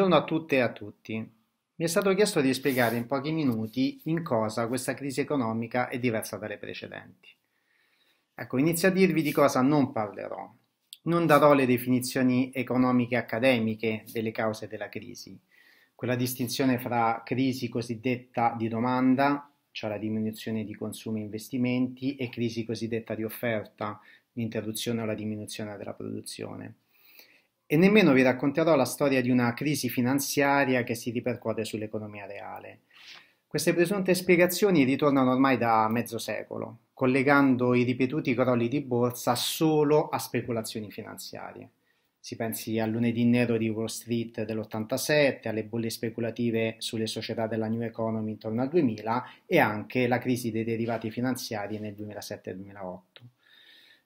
Buongiorno a tutte e a tutti. Mi è stato chiesto di spiegare in pochi minuti in cosa questa crisi economica è diversa dalle precedenti. Ecco, inizio a dirvi di cosa non parlerò. Non darò le definizioni economiche accademiche delle cause della crisi, quella distinzione fra crisi cosiddetta di domanda, cioè la diminuzione di consumi e investimenti, e crisi cosiddetta di offerta, l'interruzione o la diminuzione della produzione e nemmeno vi racconterò la storia di una crisi finanziaria che si ripercuote sull'economia reale. Queste presunte spiegazioni ritornano ormai da mezzo secolo, collegando i ripetuti crolli di borsa solo a speculazioni finanziarie. Si pensi al lunedì nero di Wall Street dell'87, alle bolle speculative sulle società della New Economy intorno al 2000 e anche la crisi dei derivati finanziari nel 2007-2008.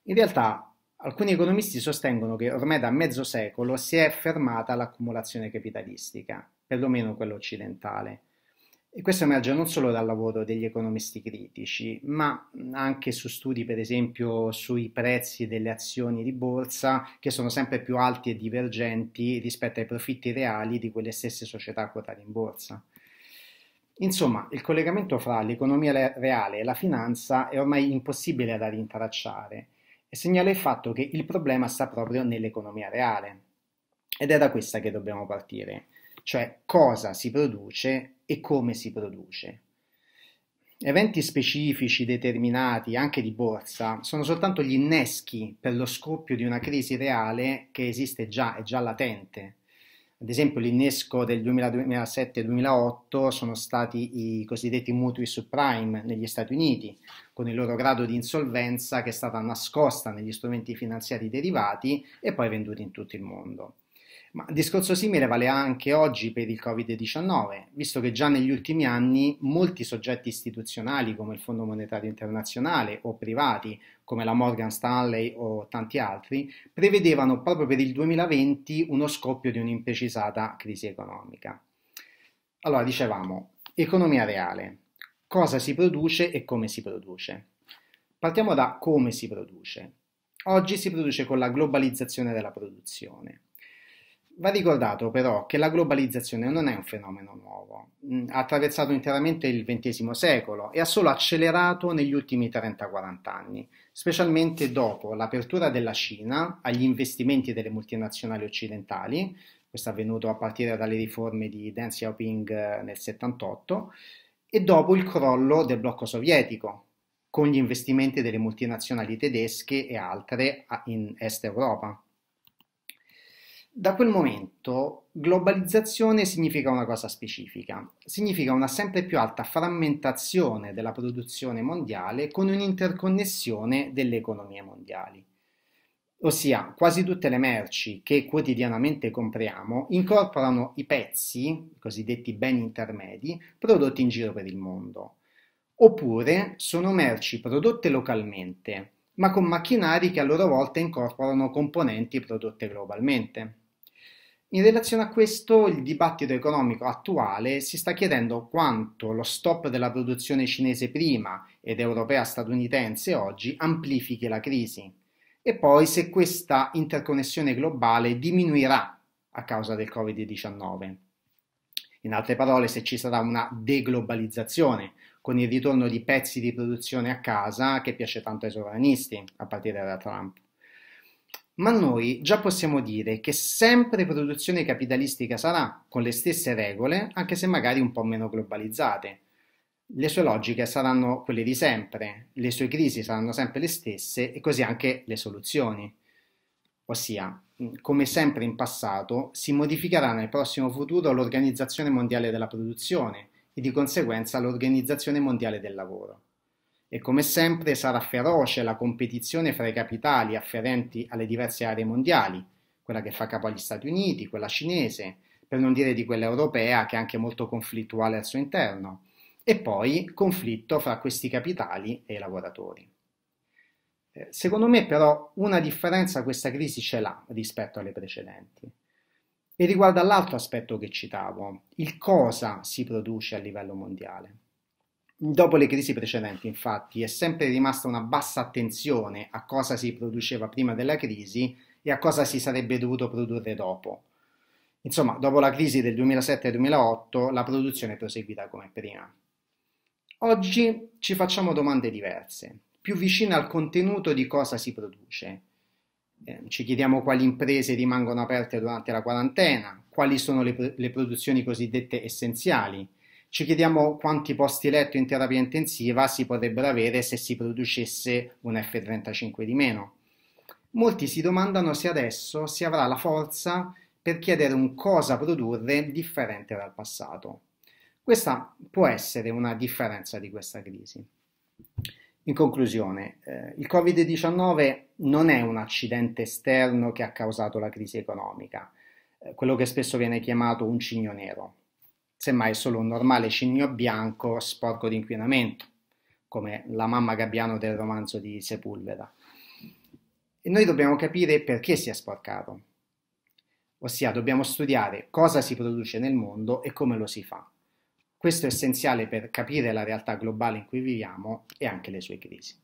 In realtà Alcuni economisti sostengono che ormai da mezzo secolo si è fermata l'accumulazione capitalistica, perlomeno quella occidentale. E questo emerge non solo dal lavoro degli economisti critici, ma anche su studi, per esempio, sui prezzi delle azioni di borsa, che sono sempre più alti e divergenti rispetto ai profitti reali di quelle stesse società quotate in borsa. Insomma, il collegamento fra l'economia reale e la finanza è ormai impossibile da rintracciare e segnala il fatto che il problema sta proprio nell'economia reale. Ed è da questa che dobbiamo partire, cioè cosa si produce e come si produce. Eventi specifici, determinati, anche di borsa, sono soltanto gli inneschi per lo scoppio di una crisi reale che esiste già, è già latente ad esempio l'innesco del 2007-2008 sono stati i cosiddetti mutui subprime negli Stati Uniti, con il loro grado di insolvenza che è stata nascosta negli strumenti finanziari derivati e poi venduti in tutto il mondo. Ma discorso simile vale anche oggi per il Covid-19, visto che già negli ultimi anni molti soggetti istituzionali come il Fondo Monetario Internazionale o privati come la Morgan Stanley o tanti altri prevedevano proprio per il 2020 uno scoppio di un'imprecisata crisi economica. Allora, dicevamo, economia reale, cosa si produce e come si produce. Partiamo da come si produce. Oggi si produce con la globalizzazione della produzione. Va ricordato però che la globalizzazione non è un fenomeno nuovo, mm, ha attraversato interamente il XX secolo e ha solo accelerato negli ultimi 30-40 anni, specialmente dopo l'apertura della Cina agli investimenti delle multinazionali occidentali, questo è avvenuto a partire dalle riforme di Deng Xiaoping eh, nel 78, e dopo il crollo del blocco sovietico, con gli investimenti delle multinazionali tedesche e altre in Est Europa. Da quel momento globalizzazione significa una cosa specifica, significa una sempre più alta frammentazione della produzione mondiale con un'interconnessione delle economie mondiali. Ossia, quasi tutte le merci che quotidianamente compriamo incorporano i pezzi, i cosiddetti beni intermedi, prodotti in giro per il mondo. Oppure sono merci prodotte localmente, ma con macchinari che a loro volta incorporano componenti prodotte globalmente. In relazione a questo, il dibattito economico attuale si sta chiedendo quanto lo stop della produzione cinese prima ed europea statunitense oggi amplifichi la crisi e poi se questa interconnessione globale diminuirà a causa del Covid-19. In altre parole, se ci sarà una deglobalizzazione, con il ritorno di pezzi di produzione a casa che piace tanto ai sovranisti, a partire da Trump. Ma noi già possiamo dire che sempre produzione capitalistica sarà, con le stesse regole, anche se magari un po' meno globalizzate. Le sue logiche saranno quelle di sempre, le sue crisi saranno sempre le stesse e così anche le soluzioni. Ossia, come sempre in passato, si modificherà nel prossimo futuro l'Organizzazione Mondiale della Produzione e di conseguenza l'Organizzazione Mondiale del Lavoro e come sempre sarà feroce la competizione fra i capitali afferenti alle diverse aree mondiali, quella che fa capo agli Stati Uniti, quella cinese, per non dire di quella europea che è anche molto conflittuale al suo interno, e poi conflitto fra questi capitali e i lavoratori. Eh, secondo me però una differenza questa crisi ce l'ha rispetto alle precedenti e riguarda l'altro aspetto che citavo, il cosa si produce a livello mondiale. Dopo le crisi precedenti, infatti, è sempre rimasta una bassa attenzione a cosa si produceva prima della crisi e a cosa si sarebbe dovuto produrre dopo. Insomma, dopo la crisi del 2007-2008 la produzione è proseguita come prima. Oggi ci facciamo domande diverse, più vicine al contenuto di cosa si produce. Eh, ci chiediamo quali imprese rimangono aperte durante la quarantena, quali sono le, le produzioni cosiddette essenziali, ci chiediamo quanti posti letto in terapia intensiva si potrebbero avere se si producesse un F-35 di meno. Molti si domandano se adesso si avrà la forza per chiedere un cosa produrre differente dal passato. Questa può essere una differenza di questa crisi. In conclusione, eh, il Covid-19 non è un accidente esterno che ha causato la crisi economica, eh, quello che spesso viene chiamato un cigno nero semmai solo un normale cigno bianco sporco di inquinamento, come la mamma gabbiano del romanzo di Sepulveda. E noi dobbiamo capire perché si è sporcato, ossia dobbiamo studiare cosa si produce nel mondo e come lo si fa. Questo è essenziale per capire la realtà globale in cui viviamo e anche le sue crisi.